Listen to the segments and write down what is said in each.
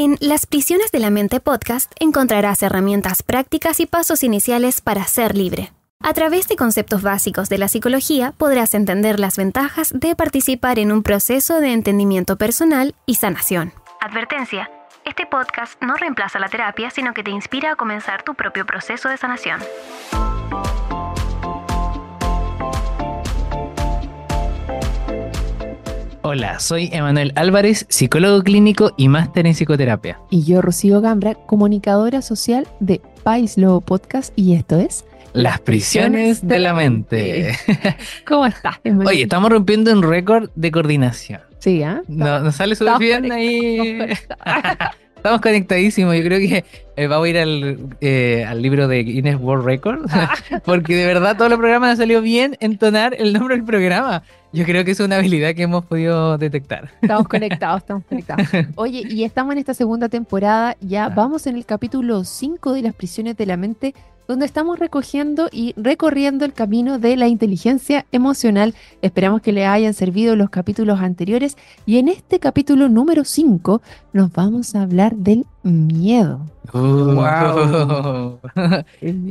En Las Prisiones de la Mente podcast encontrarás herramientas prácticas y pasos iniciales para ser libre. A través de conceptos básicos de la psicología podrás entender las ventajas de participar en un proceso de entendimiento personal y sanación. Advertencia, este podcast no reemplaza la terapia, sino que te inspira a comenzar tu propio proceso de sanación. Hola, soy Emanuel Álvarez, psicólogo clínico y máster en psicoterapia. Y yo, Rocío Gambra, comunicadora social de País Lobo Podcast, y esto es las prisiones de la mente. ¿Cómo estás? Oye, estamos rompiendo un récord de coordinación. Sí, ¿ah? No, nos sale súper bien ahí. Estamos conectadísimos. Yo creo que eh, vamos a ir al, eh, libro de Guinness World Record. Ah. porque de verdad todo los programa han salido bien entonar el nombre del programa. Yo creo que es una habilidad que hemos podido detectar. Estamos conectados, estamos conectados. Oye, y estamos en esta segunda temporada, ya ah. vamos en el capítulo 5 de Las prisiones de la mente, donde estamos recogiendo y recorriendo el camino de la inteligencia emocional. Esperamos que le hayan servido los capítulos anteriores y en este capítulo número 5 nos vamos a hablar del miedo wow.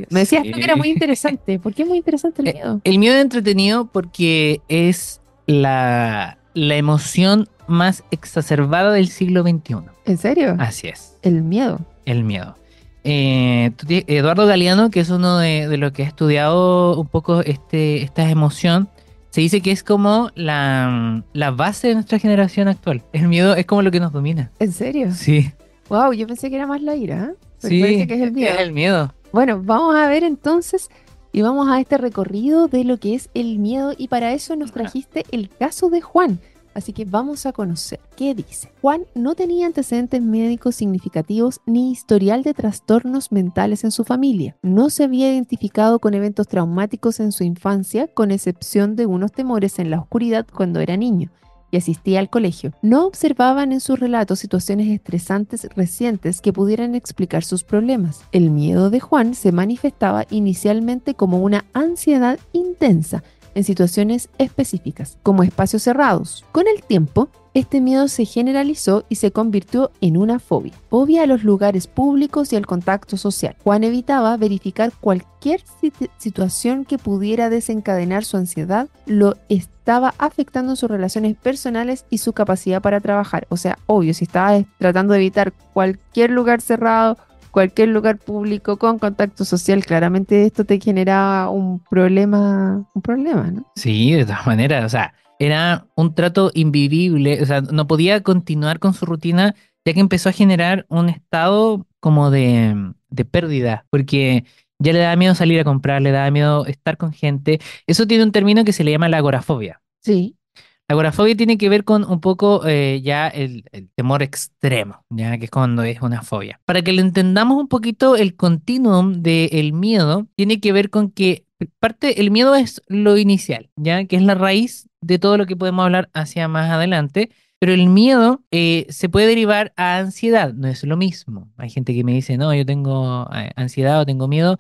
Me decías que era muy interesante. ¿Por qué es muy interesante el eh, miedo? El, miedo es entretenido porque es la, emoción más exacerbada del siglo XXI. ¿En serio? Así es. El miedo. El miedo. Eh, Eduardo Galeano, que es uno de, los que ha estudiado un poco este, esta emoción, se dice que es como la, la, base de nuestra generación actual. El miedo es como lo que nos domina. ¿En serio? Sí. Wow, yo pensé que era más la ira. ¿eh? Sí, Es el miedo. Bueno, vamos a ver entonces y vamos a este recorrido de lo que es el miedo y para eso nos trajiste el caso de Juan. Así que vamos a conocer qué dice. Juan no tenía antecedentes médicos significativos ni historial de trastornos mentales en su familia. No se había identificado con eventos traumáticos en su infancia, con excepción de unos temores en la oscuridad cuando era niño y asistía al colegio, no observaban en sus relatos situaciones estresantes recientes que pudieran explicar sus problemas. El miedo de Juan se manifestaba inicialmente como una ansiedad intensa en situaciones específicas, como espacios cerrados. Con el tiempo, este miedo se generalizó y se convirtió en una fobia. Fobia a los lugares públicos y al contacto social. Juan evitaba verificar cualquier situación que pudiera desencadenar su ansiedad, lo estaba afectando sus relaciones personales y su capacidad para trabajar. O sea, obvio, si estaba tratando de evitar cualquier lugar cerrado, cualquier lugar público con contacto social, claramente esto te generaba un problema, un problema, ¿no? Sí, de todas maneras, o sea, era un trato invivible, o sea, no podía continuar con su rutina ya que empezó a generar un estado como de, de pérdida, porque ya le da miedo salir a comprar, le da miedo estar con gente. Eso tiene un término que se le llama la agorafobia. Sí. Agorafobia tiene que ver con un poco eh, ya el, temor extremo, ya que es cuando es una fobia. Para que lo entendamos un poquito, el continuum del miedo tiene que ver con que parte, el miedo es lo inicial, ya que es la raíz de todo lo que podemos hablar hacia más adelante. Pero el miedo eh, se puede derivar a ansiedad, no es lo mismo. Hay gente que me dice, no, yo tengo eh, ansiedad o tengo miedo.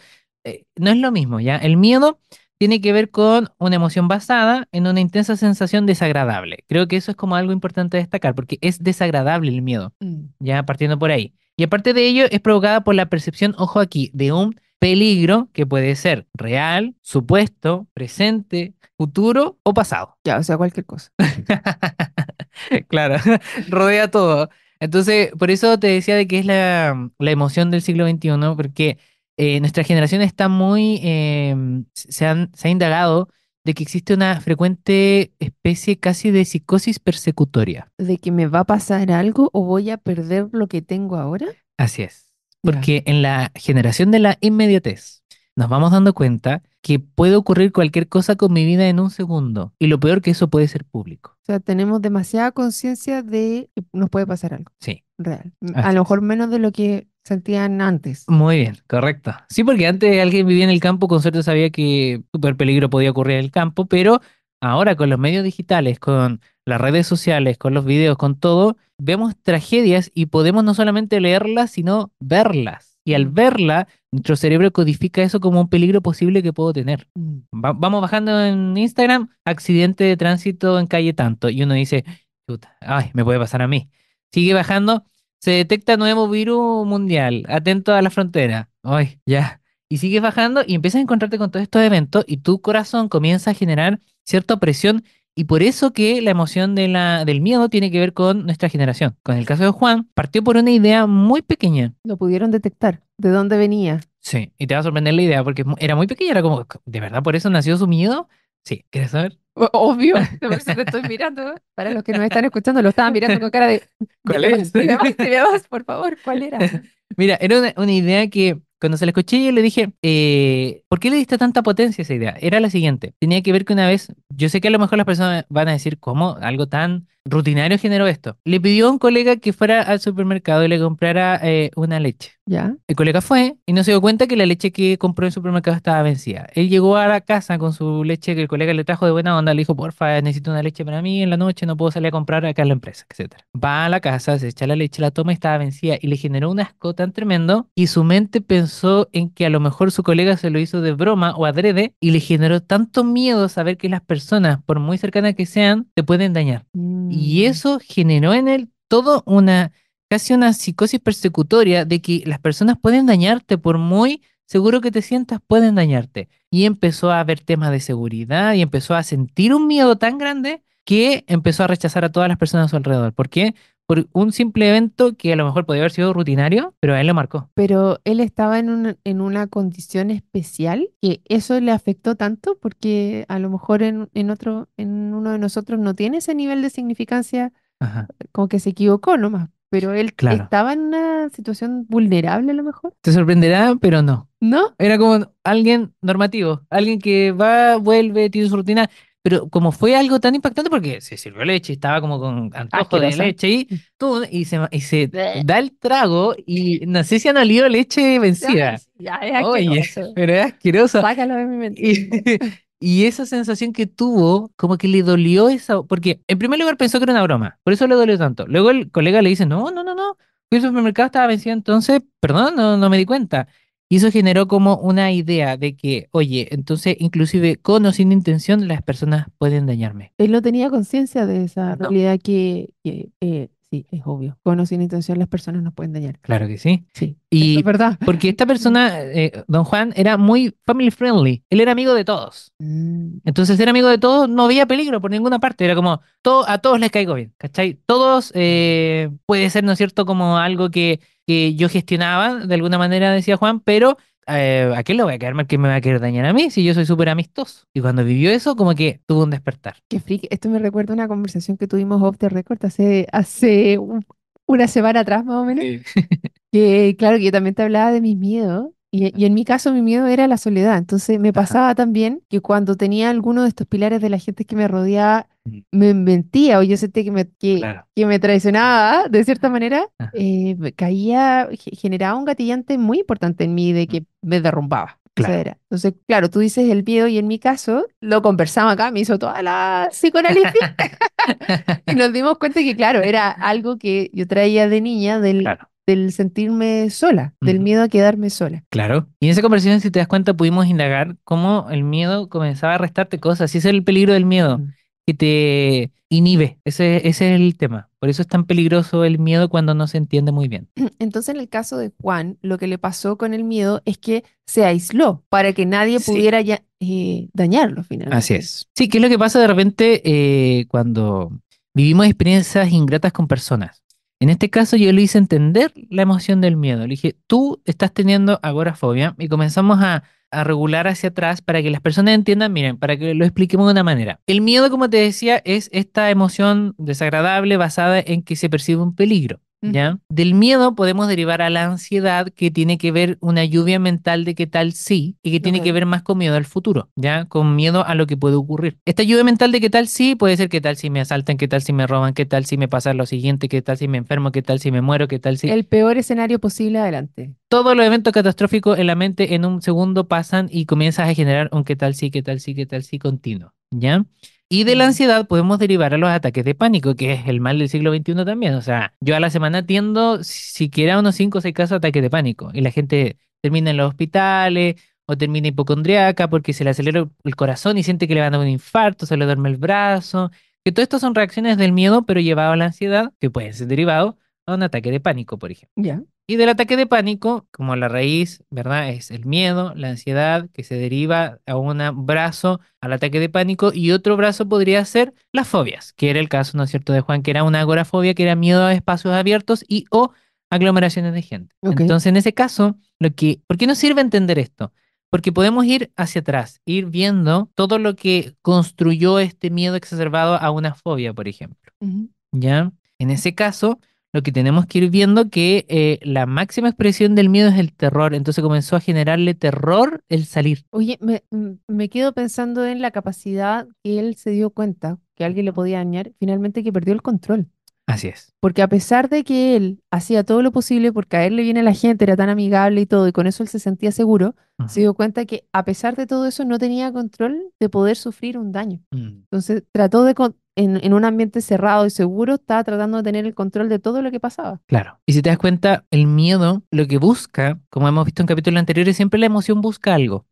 no es lo mismo, ¿ya? El miedo tiene que ver con una emoción basada en una intensa sensación desagradable. Creo que eso es como algo importante destacar, porque es desagradable el miedo, mm. ya partiendo por ahí. Y aparte de ello, es provocada por la percepción, ojo aquí, de un peligro que puede ser real, supuesto, presente, futuro o pasado. Ya, o sea, cualquier cosa. claro, rodea todo. Entonces, por eso te decía de que es la, la emoción del siglo XXI, porque eh, nuestra generación está muy, eh, se, han, se ha indagado de que existe una frecuente especie casi de psicosis persecutoria. ¿De que me va a pasar algo o voy a perder lo que tengo ahora? Así es. Porque en la generación de la inmediatez nos vamos dando cuenta que puede ocurrir cualquier cosa con mi vida en un segundo. Y lo peor que eso puede ser público. O sea, tenemos demasiada conciencia de que nos puede pasar algo. Sí. Real. a lo mejor menos de lo que sentían antes. Muy bien, correcto. Sí, porque antes alguien vivía en el campo, con suerte sabía que super peligro podía ocurrir en el campo, pero ahora con los medios digitales, con las redes sociales, con los videos, con todo, vemos tragedias y podemos no solamente leerlas, sino verlas. Y al mm. verla, nuestro cerebro codifica eso como un peligro posible que puedo tener. Mm. vamos bajando en Instagram, accidente de tránsito en calle tanto, y uno dice, ay, me puede pasar a mí. Sigue bajando, se detecta nuevo virus mundial, atento a la frontera. Hoy ya. Y sigues bajando y empiezas a encontrarte con todos estos eventos y tu corazón comienza a generar cierta presión y por eso que la emoción de la, del miedo tiene que ver con nuestra generación. Con el caso de Juan, partió por una idea muy pequeña. Lo pudieron detectar, de dónde venía. Sí, y te va a sorprender la idea porque era muy pequeña, era como, ¿de verdad por eso nació su miedo? Sí, ¿quieres saber? Obvio, estoy mirando. Para los que nos están escuchando, lo estaban mirando con cara de. ¿Cuál es? por favor, ¿cuál era? Mira, era una, idea que cuando se la escuché, yo le dije, eh, ¿por qué le diste tanta potencia a esa idea? Era la siguiente. Tenía que ver que una vez yo sé que a lo mejor las personas van a decir, ¿cómo? Algo tan rutinario generó esto. Le pidió a un colega que fuera al supermercado y le comprara eh, una leche. ¿Ya? El colega fue y no se dio cuenta que la leche que compró en el supermercado estaba vencida. Él llegó a la casa con su leche que el colega le trajo de buena onda, le dijo, porfa, necesito una leche para mí en la noche, no puedo salir a comprar acá en la empresa, etc. Va a la casa, se echa la leche, la toma y estaba vencida y le generó un asco tan tremendo y su mente pensó en que a lo mejor su colega se lo hizo de broma o adrede y le generó tanto miedo saber que las personas por muy cercanas que sean, te pueden dañar. Y mm. eso generó en él todo una, casi una psicosis persecutoria de que las personas pueden dañarte por muy seguro que te sientas, pueden dañarte. Y empezó a haber temas de seguridad y empezó a sentir un miedo tan grande que empezó a rechazar a todas las personas a su alrededor. ¿Por qué? por un simple evento que a lo mejor podía haber sido rutinario, pero a él lo marcó. Pero él estaba en, un, en una condición especial que eso le afectó tanto porque a lo mejor en, otro, en uno de nosotros no tiene ese nivel de significancia, como que se equivocó nomás. Pero él estaba en una situación vulnerable a lo mejor. Te sorprenderá, pero no. ¿No? Era como alguien normativo, alguien que va, vuelve, tiene su rutina pero como fue algo tan impactante porque se sirvió leche, estaba como con antojo de leche y, mm. tú, y se, da el trago y no sé si han leche vencida. Oye, pero es asqueroso. mi Y, esa sensación que tuvo, como que le dolió esa, porque en primer lugar pensó que era una broma, por eso le dolió tanto. Luego el colega le dice, no, no, no, no, fui al supermercado, estaba vencido entonces, perdón, no me di cuenta. Y eso generó como una idea de que, oye, entonces inclusive con o sin intención las personas pueden dañarme. Él eh, no tenía conciencia de esa realidad que, eh, Sí, es obvio. Con sin intención las personas nos pueden dañar. Claro que sí. Sí. Y es verdad. Porque esta persona, eh, eh, don Juan, era muy family friendly. Él era amigo de todos. Mm. Entonces, ser amigo de todos no había peligro por ninguna parte. Era como, a todos les caigo bien, ¿cachai? Todos eh, puede ser, ¿no es cierto?, como algo que yo gestionaba, de alguna manera, decía Juan, pero eh, ¿a quién lo voy a querer mal que me va a querer dañar a mí si yo soy súper amistoso? Y cuando vivió eso, como que tuvo un despertar. Qué freak. Esto me recuerda a una conversación que tuvimos off the record hace, hace una semana atrás, más o menos. que claro, que yo también te hablaba de mis miedos y, en mi caso mi miedo era la soledad. Entonces me pasaba también que cuando tenía alguno de estos pilares de la gente que me rodeaba, me mentía o yo sentía que me, que, me traicionaba de cierta manera, eh, caía, generaba un gatillante muy importante en mí de que me derrumbaba. Claro. Entonces, claro, tú dices el miedo y en mi caso lo conversamos acá, me hizo toda la psicoanálisis y nos dimos cuenta que, claro, era algo que yo traía de niña del, del sentirme sola, del miedo a quedarme sola. Claro. Y en esa conversación, si te das cuenta, pudimos indagar cómo el miedo comenzaba a restarte cosas. Y es el peligro del miedo, que te inhibe. Ese, ese es el tema. Por eso es tan peligroso el miedo cuando no se entiende muy bien. Entonces, en el caso de Juan, lo que le pasó con el miedo es que se aisló para que nadie pudiera eh, dañarlo finalmente. Así es. Sí, que es lo que pasa de repente eh, cuando vivimos experiencias ingratas con personas. En este caso yo le hice entender la emoción del miedo. Le dije, tú estás teniendo agorafobia y comenzamos a, a, regular hacia atrás para que las personas entiendan, miren, para que lo expliquemos de una manera. El miedo, como te decía, es esta emoción desagradable basada en que se percibe un peligro. ¿ya? Del miedo podemos derivar a la ansiedad que tiene que ver una lluvia mental de qué tal sí y que tiene que ver más con miedo al futuro, ¿ya? Con miedo a lo que puede ocurrir. Esta lluvia mental de qué tal sí puede ser qué tal si me asaltan, qué tal si me roban, qué tal si me pasa lo siguiente, qué tal si me enfermo, qué tal si me muero, qué tal si... El peor escenario posible adelante. Todos los eventos catastróficos en la mente en un segundo pasan y comienzas a generar un qué tal sí, qué tal sí, qué tal sí continuo, ¿ya? Y de la ansiedad podemos derivar a los ataques de pánico, que es el mal del siglo XXI también. O sea, yo a la semana atiendo siquiera unos 5 o 6 casos de ataques de pánico. Y la gente termina en los hospitales o termina hipocondriaca porque se le acelera el corazón y siente que le van a dar un infarto, se le duerme el brazo. Que todo esto son reacciones del miedo, pero llevado a la ansiedad, que puede ser derivado a un ataque de pánico, por ejemplo. Ya. Y del ataque de pánico, como la raíz, ¿verdad? Es el miedo, la ansiedad, que se deriva a un brazo al ataque de pánico y otro brazo podría ser las fobias, que era el caso, ¿no es cierto?, de Juan, que era una agorafobia, que era miedo a espacios abiertos y o aglomeraciones de gente. Entonces, en ese caso, lo que, ¿por qué nos sirve entender esto? Porque podemos ir hacia atrás, ir viendo todo lo que construyó este miedo exacerbado a una fobia, por ejemplo. ¿Ya? En ese caso, lo que tenemos que ir viendo que eh, la máxima expresión del miedo es el terror, entonces comenzó a generarle terror el salir. Oye, me, quedo pensando en la capacidad que él se dio cuenta que alguien le podía dañar, finalmente que perdió el control. Así es. Porque a pesar de que él hacía todo lo posible por caerle bien a la gente, era tan amigable y todo, y con eso él se sentía seguro, se dio cuenta que a pesar de todo eso no tenía control de poder sufrir un daño. Mm. Entonces trató de, en, un ambiente cerrado y seguro, estaba tratando de tener el control de todo lo que pasaba. Claro. Y si te das cuenta, el miedo lo que busca, como hemos visto en capítulos anteriores, siempre la emoción busca algo.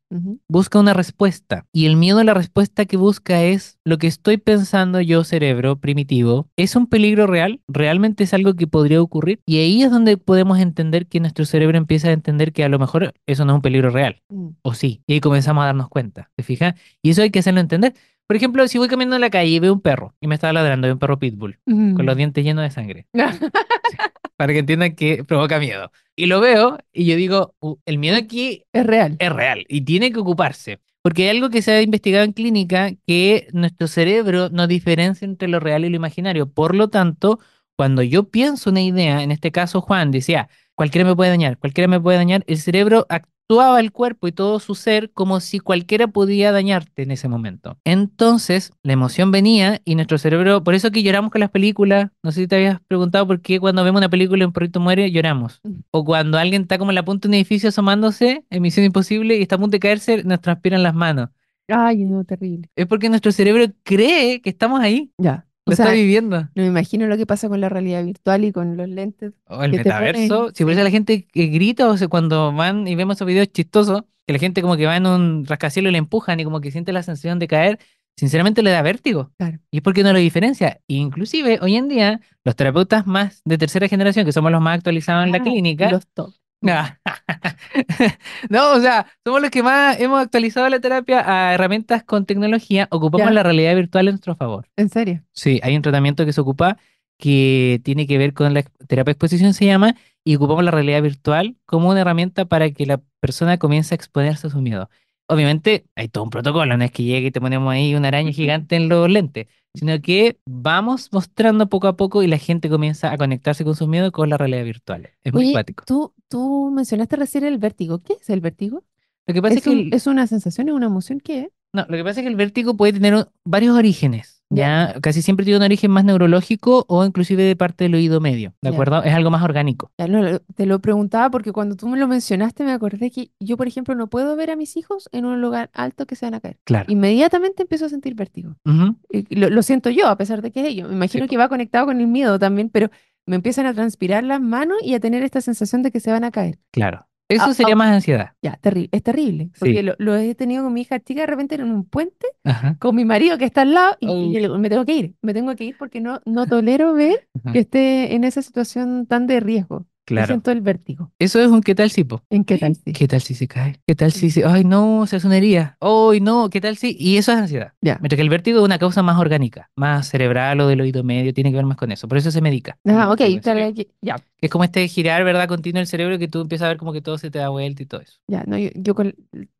Busca una respuesta. Y el miedo, la respuesta que busca es lo que estoy pensando yo, cerebro primitivo, ¿es un peligro real? ¿Realmente es algo que podría ocurrir? Y ahí es donde podemos entender que nuestro cerebro empieza a entender que a lo mejor eso no es un peligro real. Mm. O sí. Y ahí comenzamos a darnos cuenta. ¿Te fijas? Y eso hay que hacerlo entender. Por ejemplo, si voy caminando en la calle y veo un perro y me está ladrando, veo un perro pitbull con los dientes llenos de sangre. para que entiendan que provoca miedo. Y lo veo y yo digo, el miedo aquí es real. Es real y tiene que ocuparse. Porque hay algo que se ha investigado en clínica que nuestro cerebro no diferencia entre lo real y lo imaginario. Por lo tanto, cuando yo pienso una idea, en este caso Juan decía, cualquiera me puede dañar, cualquiera me puede dañar, el cerebro actuaba el cuerpo y todo su ser como si cualquiera podía dañarte en ese momento. Entonces, la emoción venía y nuestro cerebro, por eso que lloramos con las películas, no sé si te habías preguntado por qué cuando vemos una película en un proyecto muere, lloramos. Mm. O cuando alguien está como en la punta de un edificio asomándose, en Misión Imposible, y está a punto de caerse, nos transpiran las manos. Ay, no, terrible. Es porque nuestro cerebro cree que estamos ahí. Ya. Lo está viviendo. No me imagino lo que pasa con la realidad virtual y con los lentes. O oh, el metaverso. Si por eso la gente que grita o cuando van y vemos esos videos chistosos, que la gente como que va en un rascacielos y le empujan y como que siente la sensación de caer, sinceramente le da vértigo. Claro. Y es porque no lo diferencia. Inclusive hoy en día los terapeutas más de tercera generación, que somos los más actualizados en la clínica, los top. no, o sea, somos los que más hemos actualizado la terapia a herramientas con tecnología. Ocupamos la realidad virtual a nuestro favor. ¿En serio? Sí, hay un tratamiento que se ocupa que tiene que ver con la terapia de exposición, se llama, y ocupamos la realidad virtual como una herramienta para que la persona comience a exponerse a su miedo obviamente hay todo un protocolo, no es que llegue y te ponemos ahí un araña gigante en los lentes, sino que vamos mostrando poco a poco y la gente comienza a conectarse con sus miedos con la realidad virtual. Es muy simpático. Tú, tú mencionaste recién el vértigo. ¿Qué es el vértigo? Lo que pasa es, que... ¿Es una sensación, es una emoción? ¿Qué es? No, lo que pasa es que el vértigo puede tener varios orígenes. ¿ya? Casi siempre tiene un origen más neurológico o inclusive de parte del oído medio, ¿de acuerdo? Es algo más orgánico. te lo preguntaba porque cuando tú me lo mencionaste me acordé que yo, por ejemplo, no puedo ver a mis hijos en un lugar alto que se van a caer. Claro. Inmediatamente empiezo a sentir vértigo. lo, siento yo, a pesar de que es ello. Me imagino que va conectado con el miedo también, pero me empiezan a transpirar las manos y a tener esta sensación de que se van a caer. Claro. Eso ah, sería ah. más ansiedad. Ya, es terrible. Porque lo, he tenido con mi hija chica de repente en un puente, con mi marido que está al lado, y, me tengo que ir, me tengo que ir porque no, no tolero ver que esté en esa situación tan de riesgo. Claro. siento el vértigo. Eso es un qué tal si, po? ¿En qué tal si? ¿Qué tal si se cae? ¿Qué tal si se... Ay, no, se hace una herida. Ay, no, ¿qué tal si...? Y eso es ansiedad. Ya. Mientras que el vértigo es una causa más orgánica, más cerebral o del oído medio, tiene que ver más con eso. Por eso se medica. Ah, ok. ya. Es como este girar, ¿verdad? Continuo el cerebro que tú empiezas a ver como que todo se te da vuelta y todo eso. Ya, no, yo,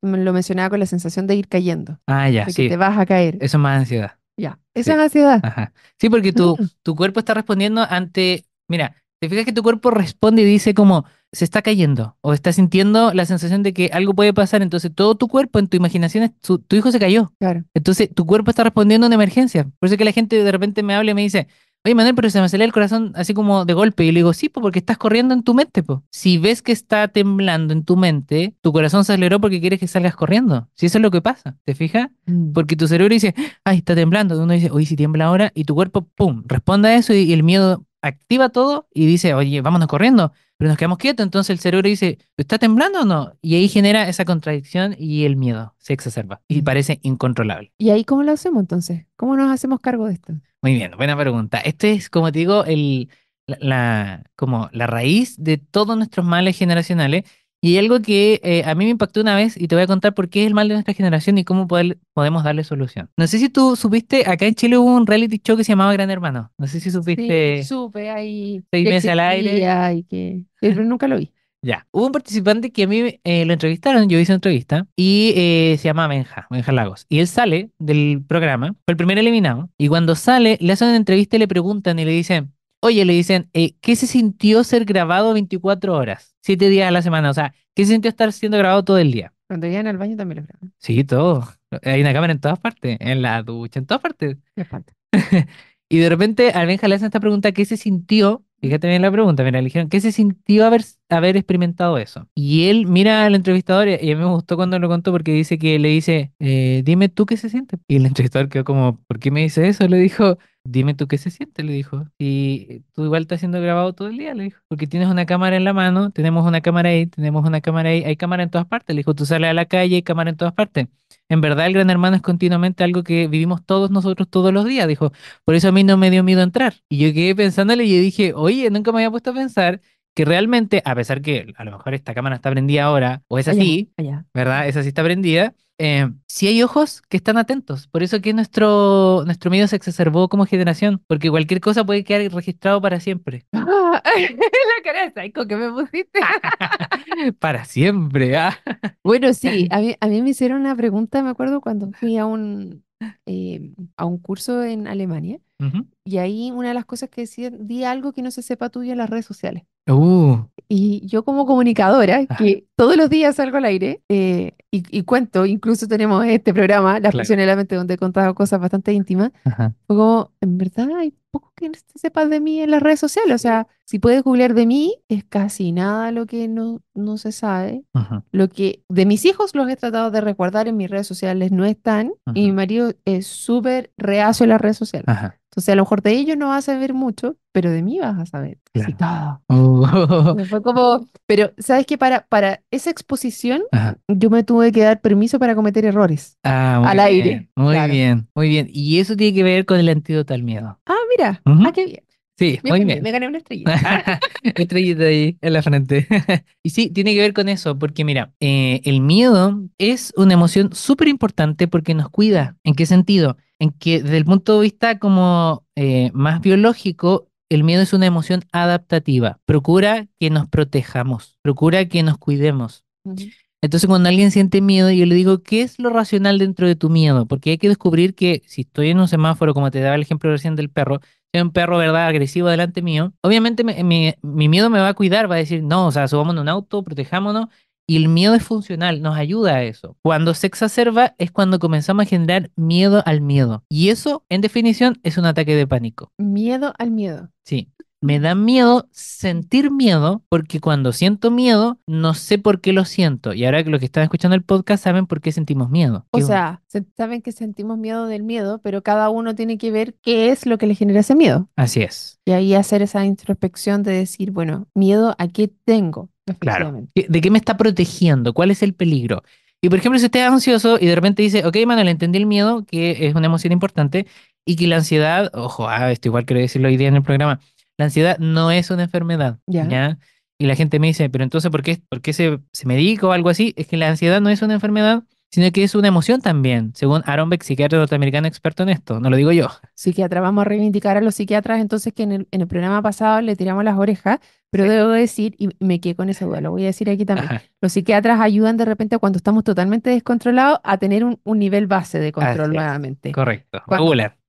lo mencionaba con la sensación de ir cayendo. Ah, ya, sí. Que te vas a caer. Eso es más ansiedad. Ya, esa es ansiedad. Ajá. Sí, porque tu, tu cuerpo está respondiendo ante... Mira, te fijas que tu cuerpo responde y dice como se está cayendo o está sintiendo la sensación de que algo puede pasar, entonces todo tu cuerpo en tu imaginación, tu hijo se cayó. Claro. Entonces tu cuerpo está respondiendo a una emergencia. Por eso que la gente de repente me habla y me dice, Oye, Manuel, pero se me acelera el corazón así como de golpe. Y le digo, sí, porque estás corriendo en tu mente, Si ves que está temblando en tu mente, tu corazón se aceleró porque quieres que salgas corriendo. Si eso es lo que pasa, ¿te fijas? Mm. Porque tu cerebro dice, ay, está temblando. Uno dice, oye, si tiembla ahora. Y tu cuerpo, pum, responde a eso y el miedo activa todo y dice, oye, vámonos corriendo, pero nos quedamos quietos. Entonces el cerebro dice, ¿está temblando o no? Y ahí genera esa contradicción y el miedo se exacerba y mm. parece incontrolable. ¿Y ahí cómo lo hacemos entonces? ¿Cómo nos hacemos cargo de esto? Muy bien, buena pregunta. Este es, como te digo, el, como la raíz de todos nuestros males generacionales y algo que eh, a mí me impactó una vez y te voy a contar por qué es el mal de nuestra generación y cómo podemos darle solución. No sé si tú supiste, acá en Chile hubo un reality show que se llamaba Gran Hermano. No sé si supiste. Sí, supe ahí. Seis meses al aire. que... Pero nunca lo vi. Ya, hubo un participante que a mí eh, lo entrevistaron, yo hice entrevista, y eh, se llama Benja, Benja Lagos. Y él sale del programa, fue el primer eliminado, y cuando sale, le hacen una entrevista y le preguntan y le dicen, Oye, le dicen, eh, ¿qué se sintió ser grabado 24 horas, 7 días a la semana? O sea, ¿qué se sintió estar siendo grabado todo el día? Cuando llegan al baño también lo graban. Sí, todo. Hay una cámara en todas partes, en la ducha, en todas partes. y de repente al Benja le hacen esta pregunta, ¿qué se sintió? Fíjate bien la pregunta, mira, le dijeron, ¿qué se sintió haber, haber experimentado eso? Y él mira al entrevistador y a mí me gustó cuando lo contó porque dice que le dice, eh, dime tú qué se siente. Y el entrevistador quedó como, ¿por qué me dice eso? Le dijo, dime tú qué se siente, le dijo. Y tú igual estás siendo grabado todo el día, le dijo. Porque tienes una cámara en la mano, tenemos una cámara ahí, tenemos una cámara ahí, hay cámara en todas partes. Le dijo, tú sales a la calle, hay cámara en todas partes. En verdad, el Gran Hermano es continuamente algo que vivimos todos nosotros todos los días, dijo. Por eso a mí no me dio miedo entrar. Y yo quedé pensándole y dije, oye, nunca me había puesto a pensar que realmente, a pesar que a lo mejor esta cámara está prendida ahora, o es así, ¿verdad? Esa sí está prendida, si eh, sí hay ojos que están atentos. Por eso que nuestro, nuestro miedo se exacerbó como generación, porque cualquier cosa puede quedar registrado para siempre. la cara de que me pusiste. para siempre, ah. Bueno, sí, a mí, a mí me hicieron una pregunta, me acuerdo cuando fui a un, em, a un curso en Alemania y ahí una de las cosas que decían, di algo que no se sepa tuyo en las redes sociales. Uh. Y yo como comunicadora, que todos los días salgo al aire eh, y, cuento, incluso tenemos este programa, La claro. de la mente, donde he contado cosas bastante íntimas, Ajá. como, en verdad hay poco que sepas de mí en las redes sociales, o sea, si puedes googlear de mí, es casi nada lo que no, no se sabe. Lo que de mis hijos los he tratado de recordar en mis redes sociales, no están, y mi marido es súper reacio en las redes sociales. O sea, a lo mejor de ellos no vas a saber mucho, pero de mí vas a saber ah". oh. Fue como, pero sabes que para, para esa exposición yo me tuve que dar permiso para cometer errores ah, al aire. Muy bien, muy bien. Y eso tiene que ver con el antídoto al miedo. Ah, mira, ah, qué bien. Sí, muy bien. Me gané una estrellita. estrellita ahí en la frente. y sí, tiene que ver con eso, porque mira, eh, el miedo es una emoción súper importante porque nos cuida. ¿En qué sentido? en que desde el punto de vista como eh, más biológico, el miedo es una emoción adaptativa. Procura que nos protejamos, procura que nos cuidemos. Entonces, cuando alguien siente miedo, yo le digo, ¿qué es lo racional dentro de tu miedo? Porque hay que descubrir que si estoy en un semáforo, como te daba el ejemplo recién del perro, si un perro, ¿verdad?, agresivo delante mío, obviamente mi, miedo me va a cuidar, va a decir, no, o sea, subámonos un auto, protejámonos y el miedo es funcional, nos ayuda a eso. Cuando se exacerba es cuando comenzamos a generar miedo al miedo. Y eso, en definición, es un ataque de pánico. Miedo al miedo. Sí. Me da miedo sentir miedo porque cuando siento miedo no sé por qué lo siento. Y ahora que los que están escuchando el podcast saben por qué sentimos miedo. O sea, saben que sentimos miedo del miedo, pero cada uno tiene que ver qué es lo que le genera ese miedo. Así es. Y ahí hacer esa introspección de decir, bueno, miedo a qué tengo. Claro. ¿De qué me está protegiendo? ¿Cuál es el peligro? Y por ejemplo, si usted ansioso y de repente dice, ok, Manuel, entendí el miedo, que es una emoción importante, y que la ansiedad, ojo, ah, esto igual quiero decirlo hoy día en el programa, la ansiedad no es una enfermedad. ¿ya? Y la gente me dice, pero entonces, ¿por qué, por se, se me o algo así? Es que la ansiedad no es una enfermedad, sino que es una emoción también, según Aaron Beck, psiquiatra norteamericano experto en esto, no lo digo yo. Psiquiatra, vamos a reivindicar a los psiquiatras entonces que en el, programa pasado le tiramos las orejas, pero debo decir, y me quedé con esa duda, lo voy a decir aquí también, los psiquiatras ayudan de repente cuando estamos totalmente descontrolados a tener un, nivel base de control nuevamente. Correcto,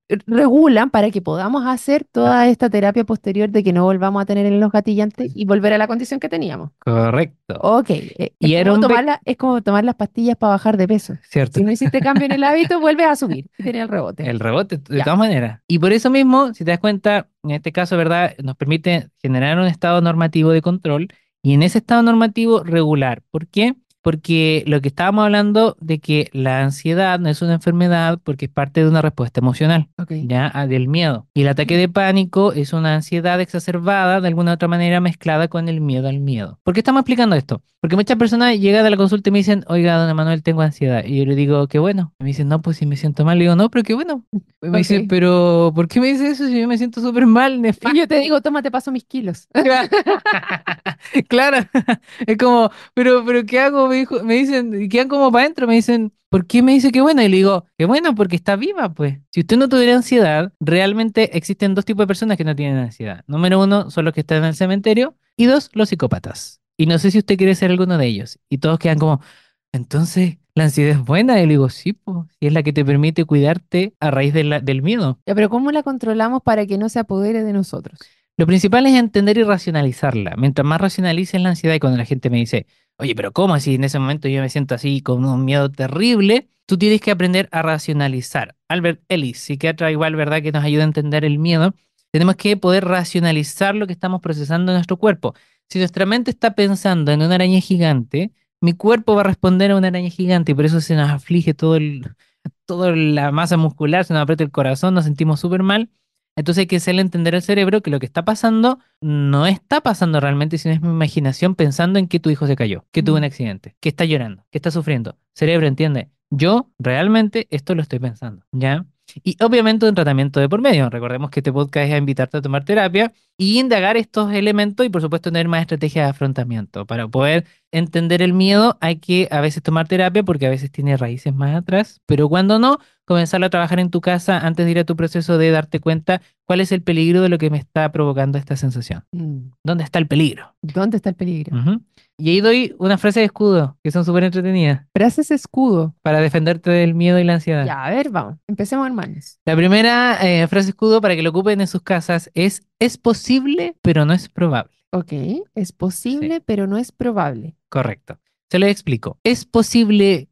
regulan para que podamos hacer toda esta terapia posterior de que no volvamos a tener en los gatillantes y volver a la condición que teníamos. Correcto. Ok. Eh, y como, es como tomar las pastillas para bajar de peso. Cierto. Si no hiciste cambio en el hábito, vuelves a subir. tiene el rebote. El rebote, de todas maneras. Y por eso mismo, si te das cuenta, en este caso, ¿verdad? Nos permite generar un estado normativo de control y en ese estado normativo regular. ¿Por qué? porque lo que estábamos hablando de que la ansiedad no es una enfermedad porque es parte de una respuesta emocional, ya ah, del miedo. Y el ataque de pánico es una ansiedad exacerbada de alguna u otra manera mezclada con el miedo al miedo. ¿Por qué estamos explicando esto? Porque muchas personas llegan a la consulta y me dicen, oiga, don Manuel, tengo ansiedad. Y yo le digo, qué bueno. me dicen, no, pues si me siento mal. Le digo, no, pero qué bueno. me dice, pero ¿por qué me dice eso si yo me siento súper mal? Y yo te digo, toma, paso mis kilos. claro, es como, pero, pero ¿qué hago? me, dicen dicen, quedan como para adentro, me dicen, ¿por qué me dice que bueno? Y le digo, que bueno, porque está viva, pues. Si usted no tuviera ansiedad, realmente existen dos tipos de personas que no tienen ansiedad. Número uno son los que están en el cementerio y dos, los psicópatas. Y no sé si usted quiere ser alguno de ellos. Y todos quedan como, entonces, ¿la ansiedad es buena? Y le digo, sí, pues, si es la que te permite cuidarte a raíz del miedo. Ya, pero ¿cómo la controlamos para que no se apodere de nosotros? Lo principal es entender y racionalizarla. Mientras más racionalices la ansiedad y cuando la gente me dice, oye, pero ¿cómo así? En ese momento yo me siento así con un miedo terrible. Tú tienes que aprender a racionalizar. Albert Ellis, psiquiatra igual, ¿verdad? Que nos ayuda a entender el miedo. Tenemos que poder racionalizar lo que estamos procesando en nuestro cuerpo. Si nuestra mente está pensando en una araña gigante, mi cuerpo va a responder a una araña gigante y por eso se nos aflige todo toda la masa muscular, se nos aprieta el corazón, nos sentimos súper mal entonces hay que hacerle entender al cerebro que lo que está pasando no está pasando realmente, sino es mi imaginación pensando en que tu hijo se cayó, que tuvo un accidente, que está llorando, que está sufriendo. Cerebro, entiende, yo realmente esto lo estoy pensando, ¿ya? Y obviamente un tratamiento de por medio. Recordemos que este podcast es a invitarte a tomar terapia y indagar estos elementos y por supuesto tener más estrategias de afrontamiento. Para poder entender el miedo hay que a veces tomar terapia porque a veces tiene raíces más atrás, pero cuando no, comenzarlo a trabajar en tu casa antes de ir a tu proceso de darte cuenta cuál es el peligro de lo que me está provocando esta sensación. Mm. ¿Dónde está el peligro? ¿Dónde está el peligro? Y ahí doy una frase de escudo, que son súper entretenidas. Frases escudo. Para defenderte del miedo y la ansiedad. Ya, a ver, vamos. Empecemos, hermanos. La primera eh, frase escudo para que lo ocupen en sus casas es, es posible, pero no es probable. Ok, es posible, pero no es probable. Correcto. Se lo explico. Es posible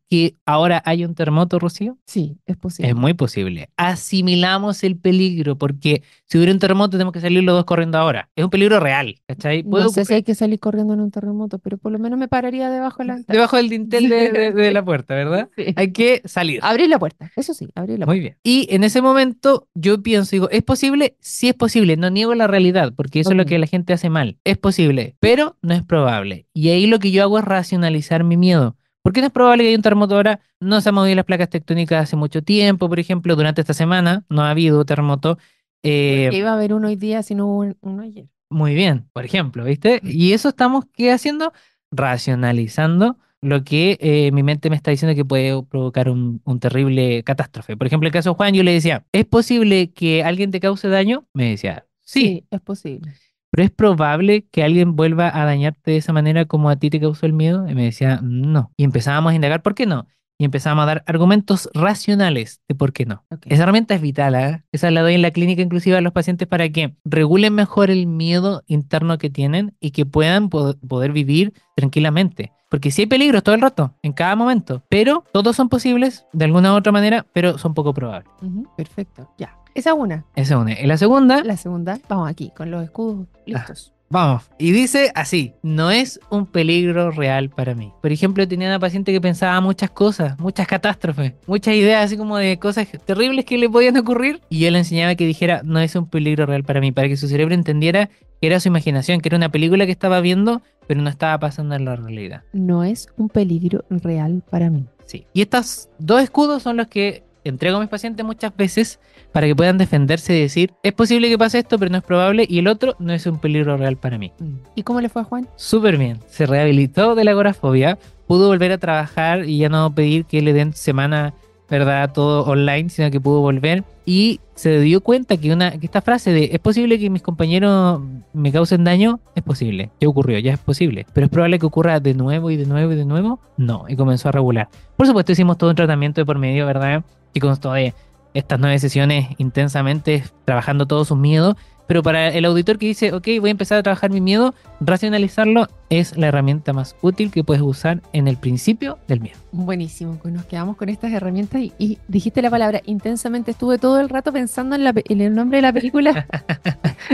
ahora hay un terremoto, Rocío? Sí, es posible. Es muy posible. Asimilamos el peligro, porque si hubiera un terremoto tenemos que salir los dos corriendo ahora. Es un peligro real, ¿cachai? No sé si hay que salir corriendo en un terremoto, pero por lo menos me pararía debajo del... la... Debajo del dintel de, la puerta, ¿verdad? Hay que salir. Abrir la puerta, eso sí, abrir la puerta. Muy bien. Y en ese momento yo pienso, digo, ¿es posible? Sí es posible, no niego la realidad, porque eso es lo que la gente hace mal. Es posible, pero no es probable. Y ahí lo que yo hago es racionalizar mi miedo. Porque no es probable que haya un terremoto ahora, no se han movido las placas tectónicas hace mucho tiempo, por ejemplo, durante esta semana no ha habido terremoto. Eh, iba a haber uno hoy día si no hubo uno ayer. Muy bien, por ejemplo, ¿viste? Mm. Y eso estamos, ¿qué haciendo? Racionalizando lo que eh, mi mente me está diciendo que puede provocar un, terrible catástrofe. Por ejemplo, el caso de Juan, yo le decía, ¿es posible que alguien te cause daño? Me decía, sí. sí es posible pero es probable que alguien vuelva a dañarte de esa manera como a ti te causó el miedo. Y me decía, no. Y empezábamos a indagar por qué no. Y empezábamos a dar argumentos racionales de por qué no. Esa herramienta es vital, ¿eh? Esa la doy en la clínica inclusiva a los pacientes para que regulen mejor el miedo interno que tienen y que puedan poder vivir tranquilamente. Porque sí hay peligros todo el rato, en cada momento. Pero todos son posibles de alguna u otra manera, pero son poco probables. Perfecto, ya. Esa una. Esa una. Y la segunda. La segunda, vamos aquí, con los escudos ah, listos. vamos. Y dice así, no es un peligro real para mí. Por ejemplo, tenía una paciente que pensaba muchas cosas, muchas catástrofes, muchas ideas así como de cosas terribles que le podían ocurrir. Y yo le enseñaba que dijera, no es un peligro real para mí, para que su cerebro entendiera que era su imaginación, que era una película que estaba viendo, pero no estaba pasando en la realidad. No es un peligro real para mí. Sí. Y estos dos escudos son los que entrego a mis pacientes muchas veces para que puedan defenderse y decir, es posible que pase esto, pero no es probable, y el otro no es un peligro real para mí. Mm. ¿Y cómo le fue a Juan? Súper bien, se rehabilitó de la agorafobia, pudo volver a trabajar y ya no pedir que le den semana, ¿verdad? Todo online, sino que pudo volver y se dio cuenta que, una, que esta frase de es posible que mis compañeros me causen daño, es posible, ya ocurrió, ya es posible, pero es probable que ocurra de nuevo y de nuevo y de nuevo, no, y comenzó a regular. Por supuesto hicimos todo un tratamiento de por medio, ¿verdad? que constó de eh, estas nueve sesiones intensamente, trabajando todos sus miedos. Pero para el auditor que dice, ok, voy a empezar a trabajar mi miedo, racionalizarlo es la herramienta más útil que puedes usar en el principio del miedo. Buenísimo, pues nos quedamos con estas herramientas y, dijiste la palabra intensamente. Estuve todo el rato pensando en, el nombre de la película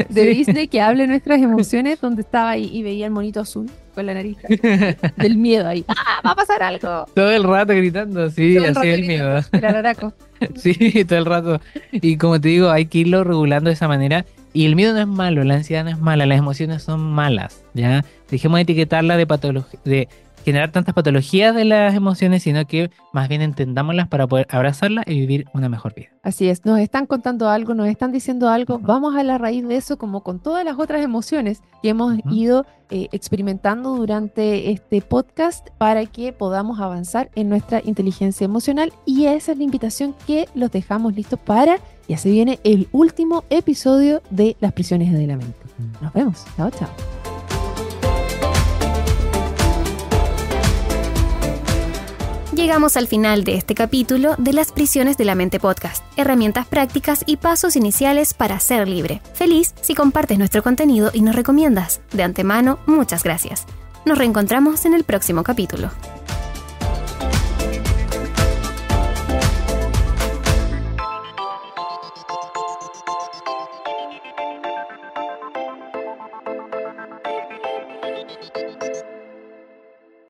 de Disney que hable nuestras emociones, donde estaba ahí y veía el monito azul la nariz del miedo ahí. ¡Ah, va a pasar algo! Todo el rato gritando, sí, así el, el miedo. sí, todo el rato. Y como te digo, hay que irlo regulando de esa manera. Y el miedo no es malo, la ansiedad no es mala, las emociones son malas, ¿ya? Dejemos de etiquetarla de, de generar tantas patologías de las emociones, sino que más bien entendámoslas para poder abrazarlas y vivir una mejor vida. Así es, nos están contando algo, nos están diciendo algo, vamos a la raíz de eso como con todas las otras emociones que hemos ido eh, experimentando durante este podcast para que podamos avanzar en nuestra inteligencia emocional y esa es la invitación que los dejamos listos para, ya se viene el último episodio de Las prisiones de la mente. Nos vemos, chao, chao. Llegamos al final de este capítulo de Las Prisiones de la Mente Podcast, herramientas prácticas y pasos iniciales para ser libre. Feliz si compartes nuestro contenido y nos recomiendas. De antemano, muchas gracias. Nos reencontramos en el próximo capítulo.